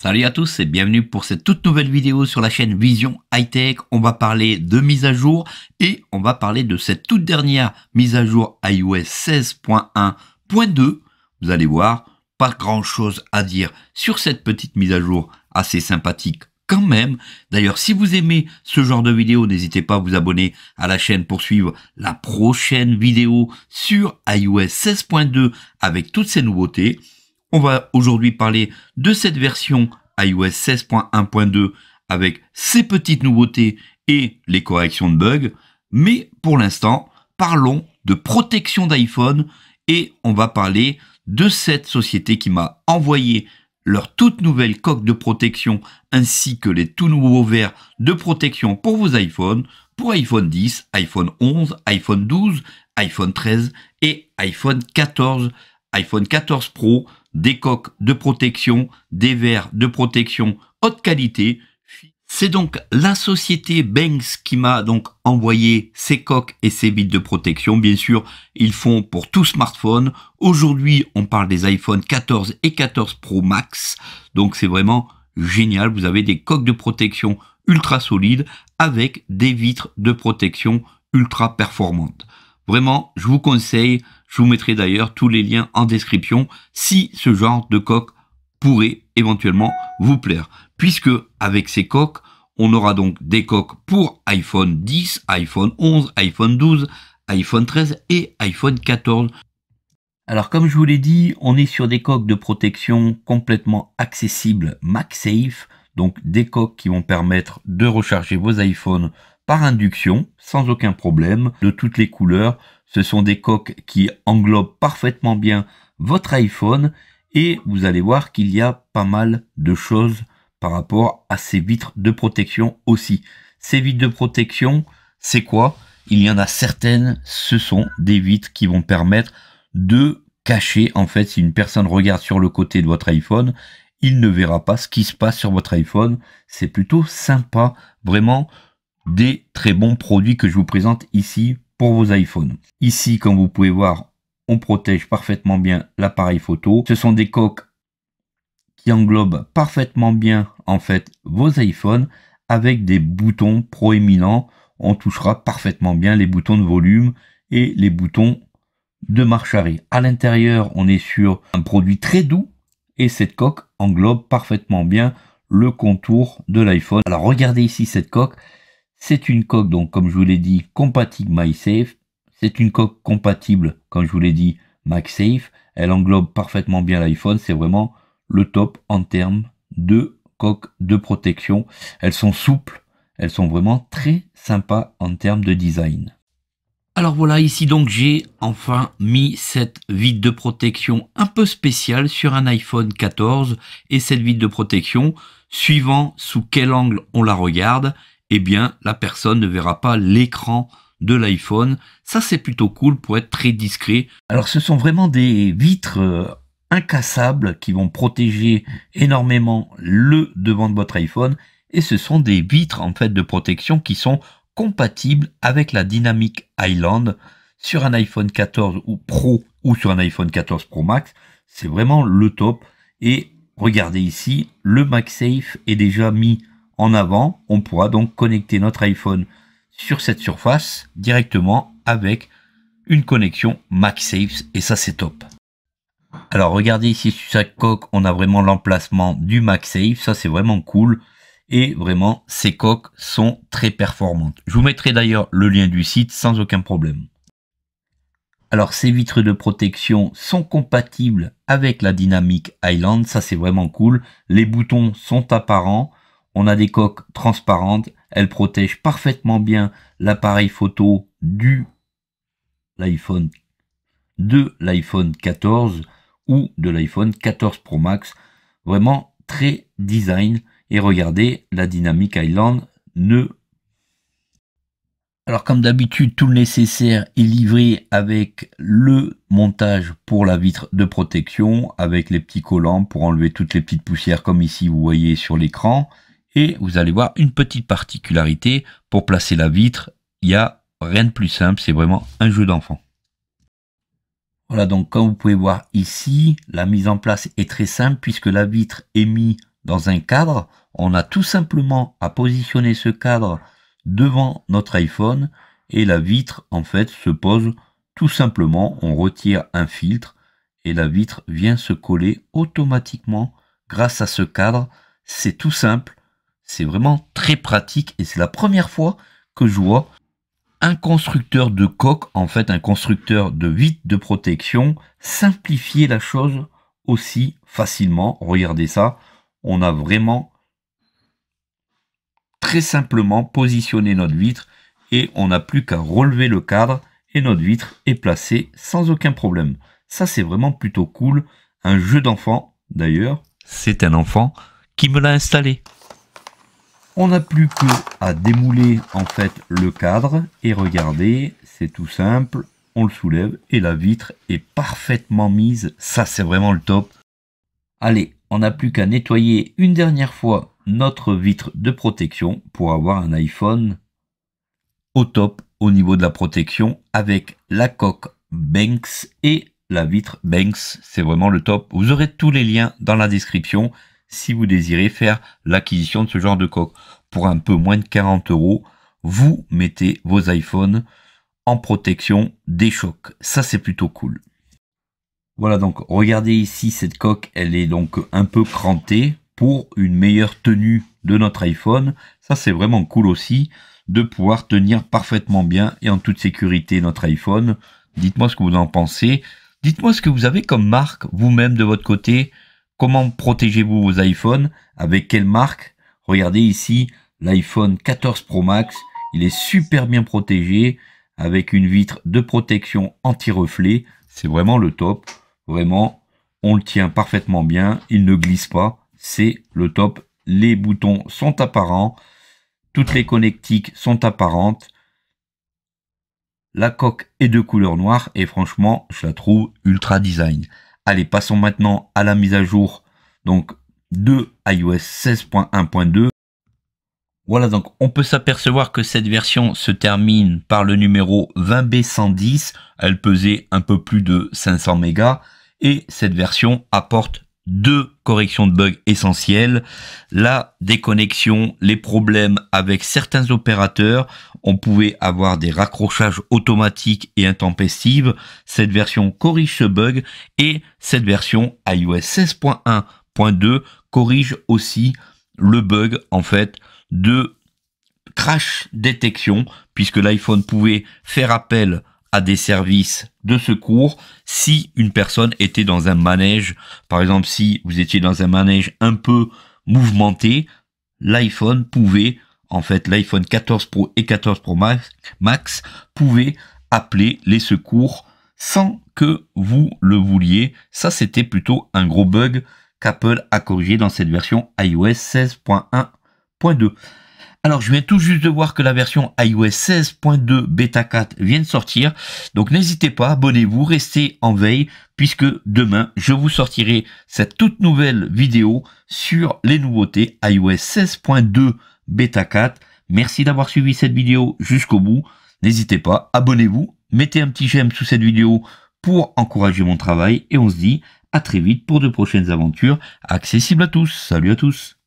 Salut à tous et bienvenue pour cette toute nouvelle vidéo sur la chaîne Vision High Tech. On va parler de mise à jour et on va parler de cette toute dernière mise à jour iOS 16.1.2. Vous allez voir, pas grand chose à dire sur cette petite mise à jour assez sympathique quand même. D'ailleurs, si vous aimez ce genre de vidéo, n'hésitez pas à vous abonner à la chaîne pour suivre la prochaine vidéo sur iOS 16.2 avec toutes ces nouveautés. On va aujourd'hui parler de cette version iOS 16.1.2 avec ses petites nouveautés et les corrections de bugs. Mais pour l'instant, parlons de protection d'iPhone et on va parler de cette société qui m'a envoyé leur toute nouvelle coque de protection ainsi que les tout nouveaux verres de protection pour vos iPhones, pour iPhone 10, iPhone 11, iPhone 12, iPhone 13 et iPhone 14, iPhone 14 Pro, des coques de protection, des verres de protection haute qualité. C'est donc la société Banks qui m'a donc envoyé ces coques et ces vitres de protection. Bien sûr, ils font pour tout smartphone. Aujourd'hui, on parle des iPhone 14 et 14 Pro Max. Donc c'est vraiment génial. Vous avez des coques de protection ultra solides avec des vitres de protection ultra performantes. Vraiment, je vous conseille je vous mettrai d'ailleurs tous les liens en description si ce genre de coque pourrait éventuellement vous plaire. Puisque avec ces coques, on aura donc des coques pour iPhone 10, iPhone 11, iPhone 12, iPhone 13 et iPhone 14. Alors comme je vous l'ai dit, on est sur des coques de protection complètement accessibles MagSafe, donc des coques qui vont permettre de recharger vos iPhones par induction sans aucun problème, de toutes les couleurs, ce sont des coques qui englobent parfaitement bien votre iPhone et vous allez voir qu'il y a pas mal de choses par rapport à ces vitres de protection aussi. Ces vitres de protection, c'est quoi Il y en a certaines, ce sont des vitres qui vont permettre de cacher en fait si une personne regarde sur le côté de votre iPhone, il ne verra pas ce qui se passe sur votre iPhone. C'est plutôt sympa, vraiment des très bons produits que je vous présente ici pour vos iPhones. Ici, comme vous pouvez voir, on protège parfaitement bien l'appareil photo. Ce sont des coques qui englobent parfaitement bien en fait vos iPhones avec des boutons proéminents. On touchera parfaitement bien les boutons de volume et les boutons de marche arrière. À l'intérieur, on est sur un produit très doux et cette coque englobe parfaitement bien le contour de l'iPhone. Alors regardez ici cette coque, c'est une coque, donc, comme je vous l'ai dit, compatible MySafe. C'est une coque compatible, comme je vous l'ai dit, MagSafe. Elle englobe parfaitement bien l'iPhone. C'est vraiment le top en termes de coque de protection. Elles sont souples. Elles sont vraiment très sympas en termes de design. Alors voilà, ici donc j'ai enfin mis cette vide de protection un peu spéciale sur un iPhone 14 et cette vide de protection, suivant sous quel angle on la regarde, eh bien, la personne ne verra pas l'écran de l'iPhone. Ça, c'est plutôt cool pour être très discret. Alors, ce sont vraiment des vitres euh, incassables qui vont protéger énormément le devant de votre iPhone. Et ce sont des vitres, en fait, de protection qui sont compatibles avec la Dynamic Island sur un iPhone 14 ou Pro ou sur un iPhone 14 Pro Max. C'est vraiment le top. Et regardez ici, le MagSafe est déjà mis en avant, on pourra donc connecter notre iPhone sur cette surface directement avec une connexion MagSafe et ça c'est top. Alors regardez ici sur sa coque, on a vraiment l'emplacement du MagSafe, ça c'est vraiment cool et vraiment ces coques sont très performantes. Je vous mettrai d'ailleurs le lien du site sans aucun problème. Alors ces vitres de protection sont compatibles avec la dynamique Island, ça c'est vraiment cool. Les boutons sont apparents, on a des coques transparentes, elles protègent parfaitement bien l'appareil photo du l'iPhone, de l'iPhone 14 ou de l'iPhone 14 Pro Max. Vraiment très design. Et regardez, la Dynamic Island ne... Alors comme d'habitude, tout le nécessaire est livré avec le montage pour la vitre de protection, avec les petits collants pour enlever toutes les petites poussières comme ici vous voyez sur l'écran. Et vous allez voir une petite particularité, pour placer la vitre, il n'y a rien de plus simple, c'est vraiment un jeu d'enfant. Voilà donc comme vous pouvez voir ici, la mise en place est très simple puisque la vitre est mise dans un cadre. On a tout simplement à positionner ce cadre devant notre iPhone et la vitre en fait se pose tout simplement. On retire un filtre et la vitre vient se coller automatiquement grâce à ce cadre. C'est tout simple, c'est vraiment très pratique et c'est la première fois que je vois un constructeur de coque, en fait un constructeur de vitre de protection, simplifier la chose aussi facilement. Regardez ça, on a vraiment très simplement positionné notre vitre et on n'a plus qu'à relever le cadre et notre vitre est placée sans aucun problème. Ça c'est vraiment plutôt cool, un jeu d'enfant d'ailleurs, c'est un enfant qui me l'a installé. On n'a plus que à démouler en fait le cadre et regardez, c'est tout simple, on le soulève et la vitre est parfaitement mise, ça c'est vraiment le top. Allez, on n'a plus qu'à nettoyer une dernière fois notre vitre de protection pour avoir un iPhone au top au niveau de la protection avec la coque Banks et la vitre Banks, c'est vraiment le top. Vous aurez tous les liens dans la description si vous désirez faire l'acquisition de ce genre de coque. Pour un peu moins de 40 euros, vous mettez vos iPhones en protection des chocs. Ça, c'est plutôt cool. Voilà donc, regardez ici cette coque, elle est donc un peu crantée pour une meilleure tenue de notre iPhone. Ça, c'est vraiment cool aussi de pouvoir tenir parfaitement bien et en toute sécurité notre iPhone. Dites-moi ce que vous en pensez. Dites-moi ce que vous avez comme marque vous-même de votre côté. Comment protégez-vous vos iPhones Avec quelle marque Regardez ici l'iPhone 14 Pro Max. Il est super bien protégé avec une vitre de protection anti-reflet. C'est vraiment le top. Vraiment, on le tient parfaitement bien. Il ne glisse pas. C'est le top. Les boutons sont apparents. Toutes les connectiques sont apparentes. La coque est de couleur noire et franchement, je la trouve ultra design. Allez, passons maintenant à la mise à jour donc, de iOS 16.1.2. Voilà, donc on peut s'apercevoir que cette version se termine par le numéro 20B110. Elle pesait un peu plus de 500 mégas. Et cette version apporte deux corrections de bugs essentielles. La déconnexion, les problèmes avec certains opérateurs. On pouvait avoir des raccrochages automatiques et intempestifs. Cette version corrige ce bug et cette version iOS 16.1.2 corrige aussi le bug, en fait, de crash détection puisque l'iPhone pouvait faire appel à des services de secours si une personne était dans un manège. Par exemple, si vous étiez dans un manège un peu mouvementé, l'iPhone pouvait, en fait, l'iPhone 14 Pro et 14 Pro Max, Max pouvait appeler les secours sans que vous le vouliez. Ça, c'était plutôt un gros bug qu'Apple a corrigé dans cette version iOS 16.1.2. Alors je viens tout juste de voir que la version iOS 16.2 Beta 4 vient de sortir. Donc n'hésitez pas, abonnez-vous, restez en veille puisque demain je vous sortirai cette toute nouvelle vidéo sur les nouveautés iOS 16.2 Beta 4. Merci d'avoir suivi cette vidéo jusqu'au bout. N'hésitez pas, abonnez-vous, mettez un petit j'aime sous cette vidéo pour encourager mon travail et on se dit à très vite pour de prochaines aventures accessibles à tous. Salut à tous